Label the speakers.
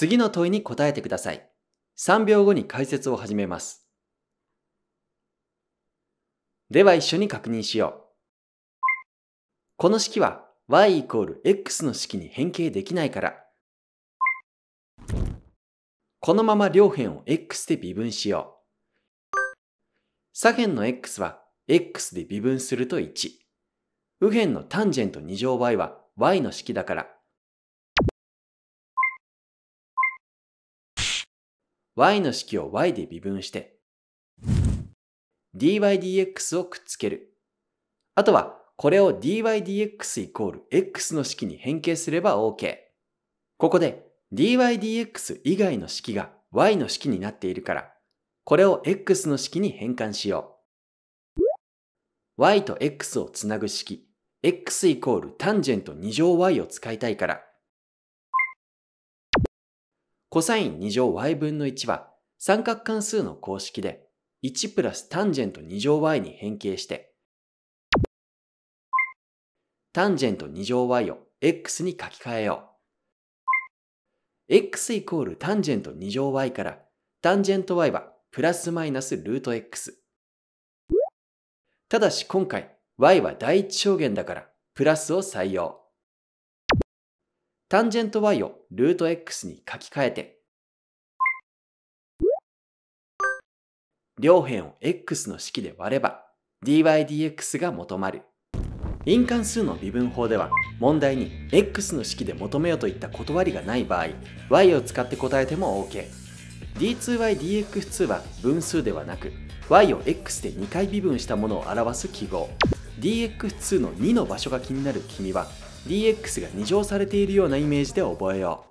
Speaker 1: 次の問いに答えてください。3秒後に解説を始めます。では一緒に確認しよう。この式は y イコール x の式に変形できないから、このまま両辺を x で微分しよう。左辺の x は x で微分すると1。右辺のタンジェント2乗 y は y の式だから y の式を y で微分して、dydx をくっつける。あとは、これを dydx イコール x の式に変形すれば OK。ここで dydx 以外の式が y の式になっているから、これを x の式に変換しよう。y と x をつなぐ式、x イコールタンジェント2乗 y を使いたいから、コサイン2乗 y 分の1は三角関数の公式で1プラスタンジェント2乗 y に変形して、タンジェント2乗 y を x に書き換えよう。x イコールタンジェント2乗 y から、タンジェント y はプラスマイナスルート x。ただし今回、y は第一象限だから、プラスを採用。タンジェント y をルート x に書き換えて、両辺を x の式で割れば、dydx が求まる。因関数の微分法では、問題に x の式で求めようといった断りがない場合、y を使って答えても OK。d2ydx2 は分数ではなく、y を x で2回微分したものを表す記号。dx2 の2の場所が気になる君は DX が2乗されているようなイメージで覚えよう